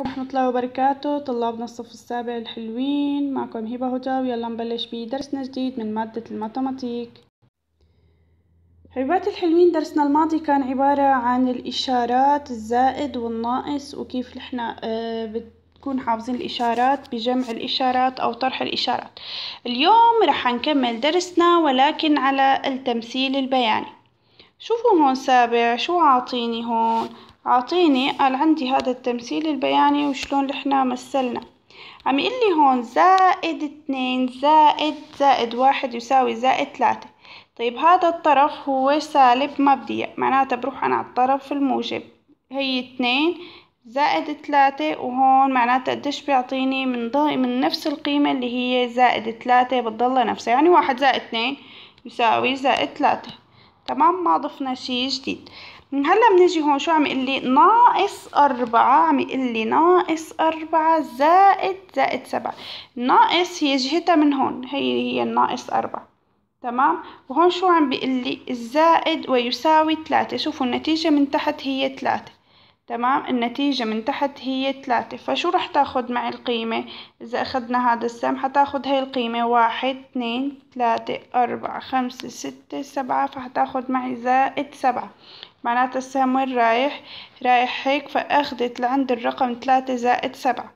ورحمة الله وبركاته طلابنا الصف السابع الحلوين معكم هبة هدى ويلا نبلش بدرسنا جديد من مادة الماتماتيك حبيبات الحلوين درسنا الماضي كان عبارة عن الإشارات الزائد والناقص وكيف نحن آه، بتكون حافظين الإشارات بجمع الإشارات أو طرح الإشارات اليوم رح نكمل درسنا ولكن على التمثيل البياني شوفوا هون سابع شو عاطيني هون أعطيني قال عندي هذا التمثيل البياني وشلون احنا مثلنا عم يقول لي هون زائد اتنين زائد زائد واحد يساوي زائد ثلاثة طيب هذا الطرف هو سالب مبدئي معناتها بروح أنا على الطرف الموجب هي اتنين زائد ثلاثة وهون معناتها قديش بيعطيني من من نفس القيمة اللي هي زائد ثلاثة بتضلها نفسها يعني واحد زائد اتنين يساوي زائد ثلاثة تمام ما ضفنا شي جديد من هلا بنيجي هون شو عم يقول لي ناقص أربعة عم يقول لي ناقص أربعة زائد زائد سبعة ناقص هي جهتها من هون هي هي الناقص أربعة تمام وهون شو عم بيقول لي الزائد ويساوي ثلاثة شوفوا النتيجة من تحت هي ثلاثة تمام النتيجة من تحت هي ثلاثة فشو رح تاخد معي القيمة إذا أخذنا هذا السهم حتاخد هاي القيمة واحد اثنين ثلاثة أربعة خمسة ستة سبعة فحتاخد معي زائد سبعة معناتها السهم وين رايح رايح هيك فاخدت لعند الرقم تلاتة زائد سبعة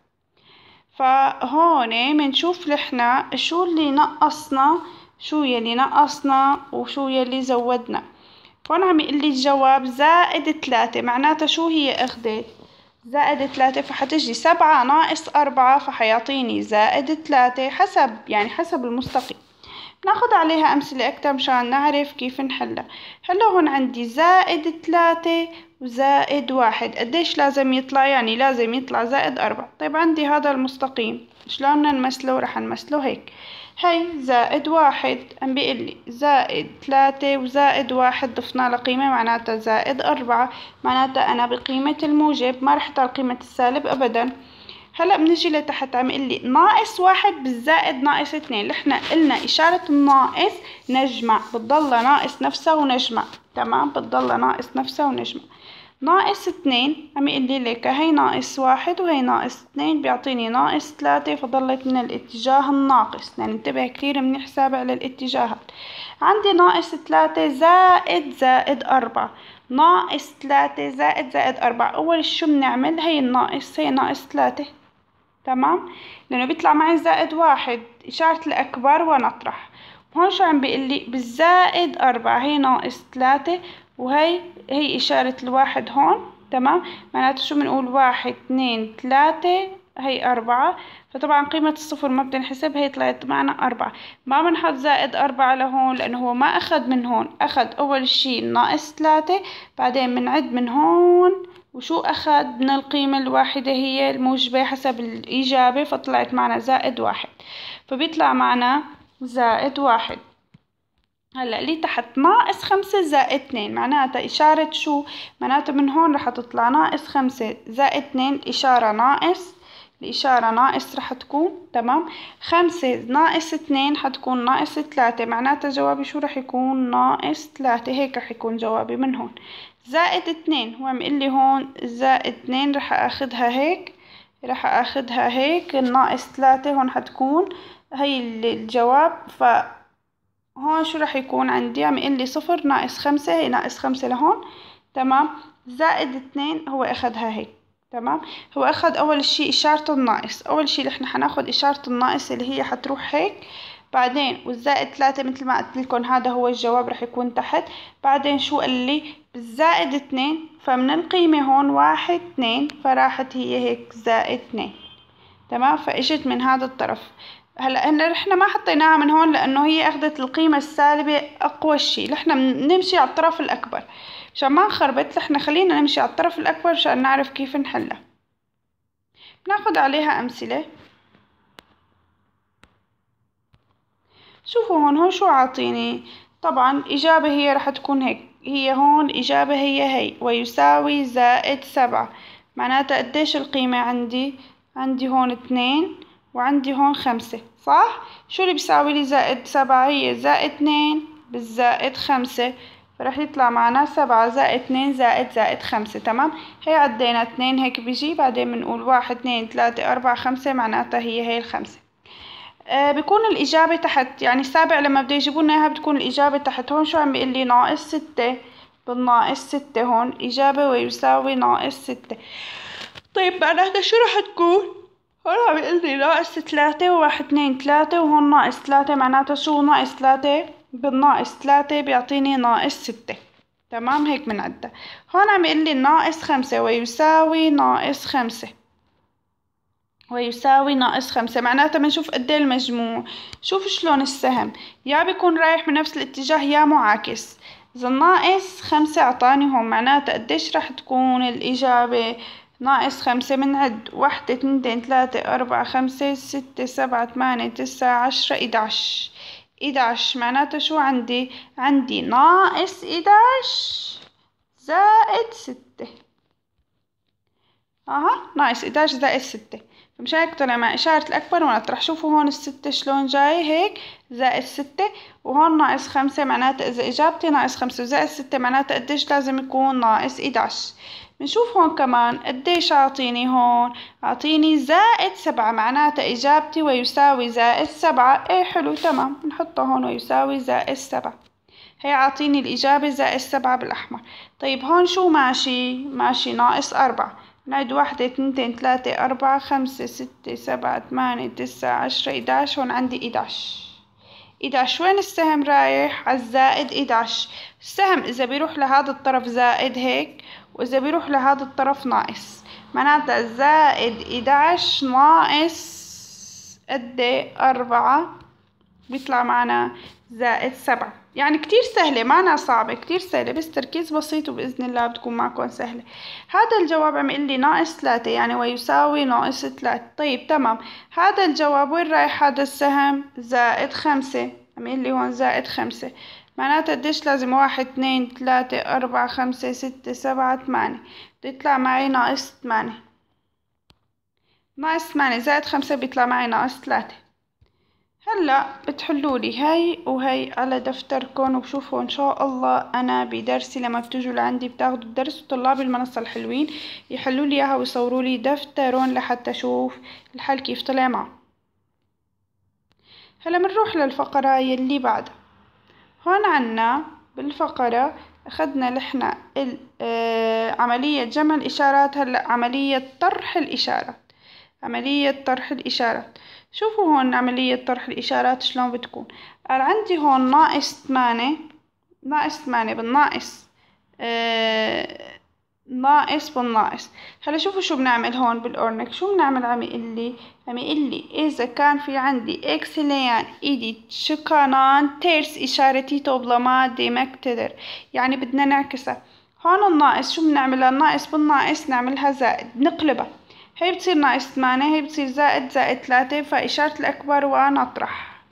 فهون منشوف لحنا شو اللي نقصنا شو يلي نقصنا وشو يلي زودنا هون عم يقول لي الجواب زائد تلاتة معناتها شو هي اخدت زائد تلاتة فحتجي سبعة ناقص أربعة فحيعطيني زائد تلاتة حسب يعني حسب المستقيم ناخد عليها أمثلة أكتر مشان نعرف كيف نحلها هلا هون عندي زائد ثلاثة وزائد واحد قديش لازم يطلع يعني لازم يطلع زائد أربعة طيب عندي هذا المستقيم شلون بدنا نمثله رح نمثله هيك هي زائد واحد عم بيقلي زائد ثلاثة وزائد واحد ضفنا لقيمة معناتها زائد أربعة معناتها أنا بقيمة الموجب ما رح أحط قيمة السالب أبداً هلا بنجي لتحت عم يقول لي ناقص واحد بالزائد ناقص اثنين نحن قلنا اشاره الناقص نجمع بتضلها ناقص نفسها ونجمع تمام بتضلها ناقص نفسها ونجمع ناقص اثنين عم يقول لي لك هي ناقص واحد وهي ناقص اثنين بيعطيني ناقص ثلاثة فضلت من الاتجاه الناقص يعني انتبه كثير من حسابة على الاتجاهات عندي ناقص ثلاثة زائد زائد أربعة ناقص ثلاثة زائد زائد أربعة أول شو بنعمل هي الناقص هي ناقص ثلاثة تمام لانه بيطلع معي زائد واحد اشارة الاكبر ونطرح هون شو عم بيقول لي بالزائد أربعة هي ناقص تلاتة وهي هي إشارة الواحد هون تمام معناته شو بنقول واحد اثنين ثلاثة هي أربعة فطبعا قيمة الصفر ما بتنحسب هي طلعت معنا أربعة ما بنحط زائد أربعة لهون لأنه هو ما أخد من هون أخد أول شي ناقص تلاتة بعدين بنعد من هون وشو أخدنا القيمة الواحدة هي الموجبة حسب الإجابة فطلعت معنا زائد واحد فبيطلع معنا زائد واحد هلا اللي تحت ناقص خمسة زائد اتنين معناتها إشارة شو معناتها من هون رح تطلع ناقص خمسة زائد اتنين إشارة ناقص الإشارة ناقص رح تكون تمام خمسة ناقص اتنين حتكون ناقص تلاتة معناتها جوابي شو رح يكون ناقص تلاتة هيك رح يكون جوابي من هون زائد اتنين هو لي هون زائد اتنين رح اخدها هيك رح اخدها هيك ناقص ثلاثة هون حتكون هي الجواب ف هون شو رح يكون عندي عم يقول لي صفر ناقص خمسة هي ناقص خمسة لهون تمام زائد اتنين هو اخدها هيك تمام هو اخد اول شي اشارة الناقص اول شي نحن حناخد اشارة الناقص اللي هي حتروح هيك بعدين والزائد ثلاثة مثل ما قلت لكم هذا هو الجواب رح يكون تحت بعدين شو قال لي بالزائد اثنين فمن القيمة هون واحد اثنين فراحت هي هيك زائد اثنين تمام فاجت من هذا الطرف هلا هن رحنا ما حطيناها من هون لانه هي اخذت القيمه السالبه اقوى شيء نحن بنمشي على الطرف الاكبر مشان ما نخربط نحن خلينا نمشي على الطرف الاكبر مشان نعرف كيف نحلها بناخد عليها امثله شوفوا هون هون شو عاطيني طبعا إجابة هي رح تكون هيك هي هون إجابة هي هي ويساوي زائد سبعة معناتها قديش القيمة عندي عندي هون اتنين وعندي هون خمسة صح؟ شو اللي بيساوي لي زائد سبعة هي زائد اتنين بالزائد خمسة فرح يطلع معنا سبعة زائد اتنين زائد زائد خمسة تمام هي عدينا اتنين هيك بيجي بعدين بنقول واحد اتنين تلاتة أربعة خمسة معناتها هي هي الخمسة آه، بيكون الإجابة تحت يعني السابع لما بده يجيبونا إياها بتكون الإجابة تحت هون شو عم بيقول لي ناقص ستة بالناقص ستة هون إجابة ويساوي ناقص ستة طيب معناتها شو رح تكون؟ هون عم بيقول لي ناقص تلاتة وواحد اتنين تلاتة وهون ناقص تلاتة معناتها شو ناقص تلاتة بالناقص تلاتة بيعطيني ناقص ستة تمام هيك بنعدها هون عم بيقول لي ناقص خمسة ويساوي ناقص خمسة ويساوي ناقص خمسة معناتها بنشوف قد إيه المجموع شوف شلون السهم يا بيكون رايح بنفس الاتجاه يا معاكس إذا ناقص خمسة أعطاني هون معناتها قديش راح تكون الإجابة ناقص خمسة بنعد واحدة تنتين تلاتة أربعة خمسة ستة سبعة تمانية تسعة عشرة إدعش إدعش معناتها شو عندي عندي ناقص إدعش زائد ستة أها ناقص إدعش زائد ستة مشان طلع مع إشارة الأكبر وأنا رح شوفوا هون الستة شلون جاي هيك زائد ستة وهون ناقص خمسة معناتها إذا إجابتي ناقص خمسة وزائد ستة معناتها قديش لازم يكون ناقص إدعش بنشوف هون كمان قديش عاطيني هون عاطيني زائد سبعة معناتها إجابتي ويساوي زائد سبعة إيه حلو تمام بنحطه هون ويساوي زائد سبعة هي عاطيني الإجابة زائد سبعة بالأحمر طيب هون شو ماشي ماشي ناقص أربعة نعد واحدة اثنتين تلاتة أربعة خمسة ستة سبعة تمانية تسعة عشرة إداش هون عندي إداش إداش وين السهم رايح عالزائد إداش السهم إذا بيروح لهذا الطرف زائد هيك وإذا بيروح لهذا الطرف ناقص معناتها زائد إداش ناقص قد إيه؟ أربعة بيطلع معنا زائد سبعة يعني كتير سهلة معنا صعبة كتير سهلة بس تركيز بسيط وبإذن الله بتكون معكم سهلة هذا الجواب عم لي ناقص ثلاثة يعني ويساوي ناقص ثلاثة طيب تمام هذا الجواب وين رايح هذا السهم زائد خمسة عم لي هون زائد خمسة معناتها قديش لازم واحد اثنين ثلاثة أربعة خمسة ستة سبعة ثمانية بيطلع معي ناقص ثمانية ناقص ثمانية زائد خمسة بيطلع معي ناقص ثلاثة هلا بتحلوا لي هاي وهي على دفتركم وشوفوا ان شاء الله انا بدرسي لما بتجوا لعندي بتاخذوا الدرس وطلاب المنصه الحلوين يحلوا لي اياها ويصوروا لي دفترون لحتى اشوف الحل كيف طلع معه هلا بنروح للفقره يلي بعدها هون عنا بالفقره اخذنا لحنا آه، عمليه جمع الاشارات هلا عمليه طرح الاشارات عمليه طرح الاشارات شوفوا هون عملية طرح الإشارات شلون بتكون قال عندي هون ناقص ثمانية ناقص ثمانية بالناقص آه ناقص بالناقص هلا شوفوا شو بنعمل هون بالأورنك شو بنعمل عم يقول لي عم يقول لي إذا كان في عندي إكس ليان إيدي e شكانان تيرس إشارتي توبلما دي مكتدر يعني بدنا نعكسها هون الناقص شو بنعملها الناقص بالناقص نعملها زائد نقلبها هي بتصير ناقص ثمانية هي بتصير زائد زائد ثلاثة فإشارة الأكبر ونطرح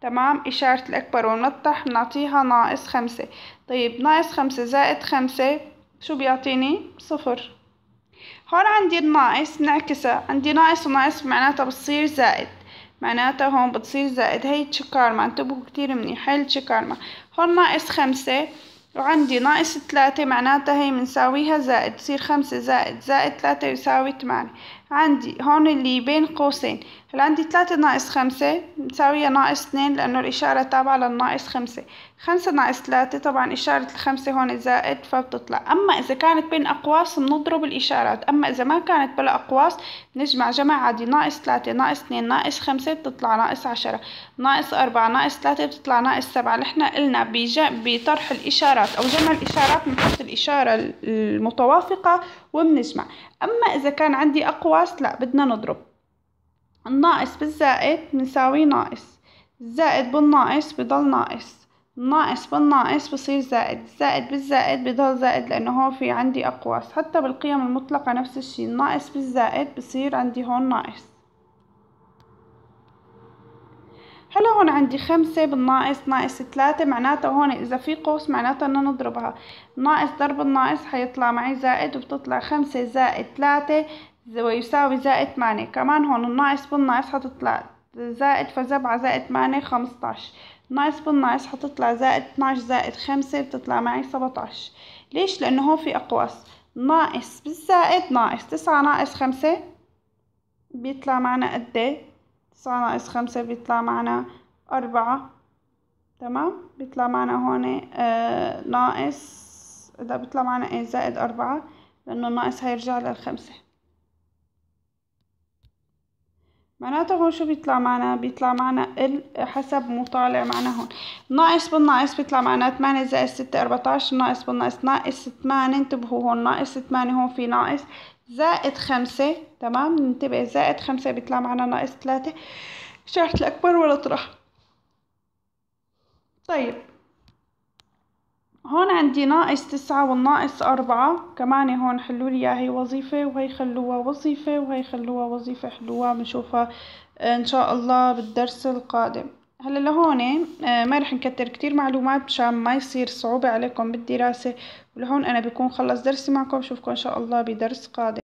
تمام إشارة الأكبر ونطرح بنعطيها ناقص خمسة طيب ناقص خمسة زائد خمسة شو بيعطيني صفر هون عندي الناقص بنعكسها عندي ناقص وناقص معناتها بتصير زائد معناتها هون بتصير زائد هي تشكارما انتبهوا كتير منيح هي التشكارما هون ناقص خمسة وعندي ناقص ثلاثة معناتها هي بنساويها زائد تصير خمسة زائد زائد ثلاثة يساوي ثمانية عندي هون اللي بين قوسين هل عندي تلاتة ناقص خمسة مساوية ناقص اثنين لأنه الإشارة تابعة للناقص خمسة خمسة ناقص تلاتة طبعا إشارة الخمسة هون زائد فبتطلع أما إذا كانت بين أقواس بنضرب الإشارات أما إذا ما كانت بلا أقواس بنجمع جمع عادي ناقص تلاتة ناقص اثنين ناقص خمسة بتطلع ناقص عشرة ناقص أربعة ناقص تلاتة بتطلع ناقص سبعة نحن قلنا بطرح الإشارات أو جمع الإشارات بنحط الإشارة المتوافقة وبنجمع أما إذا كان عندي أقواس لا بدنا نضرب الناقص بالزائد بنساوي ناقص الزائد بالناقص بضل ناقص الناقص بالناقص بصير زائد الزائد بالزائد بضل زائد لأنه هون في عندي أقواس حتى بالقيم المطلقة نفس الشي الناقص بالزائد بصير عندي هون ناقص هلا هون عندي خمسة بالناقص ناقص تلاتة معناتها هون إذا في قوس معناتها إن نضربها ناقص ضرب الناقص حيطلع معي زائد وبتطلع خمسة زائد تلاتة ويساوي زائد ثمانية كمان هون الناقص بالناقص حتطلع زائد فسبعة زائد ثمانية خمسطعش ناقص بالناقص حتطلع زائد اتناش زائد خمسة بتطلع معي سبعتاش ليش؟ لأنه هون في أقواس ناقص بالزائد ناقص تسعة ناقص خمسة بيطلع معنا قد إيه؟ تسعة ناقص خمسة بيطلع معنا أربعة تمام بيطلع معنا هون آه ناقص إذا بيطلع معنا ايه زائد أربعة لأنه ناقص هيرجع للخمسة معناته هون شو بيطلع معنا بيطلع معنا ال حسب مطالع معنا هون ناقص بالناقص بيطلع معنا 8 زائد 6 14 ناقص بالناقص ناقص 8 انتبهوا هون ناقص 8 هون في ناقص زائد 5 تمام ننتبه زائد 5 بيطلع معنا ناقص 3 شرحت الأكبر ولا طرح طيب هون عندي ناقص تسعة والناقص أربعة كمان هون حلوا لي هي وظيفة وهي خلوها وظيفة وهي خلوها وظيفة حلوها بنشوفها إن شاء الله بالدرس القادم هلا لهون آه، ما رح نكتر كتير معلومات مشان ما يصير صعوبة عليكم بالدراسة ولهون أنا بكون خلص درسي معكم بشوفكم إن شاء الله بدرس قادم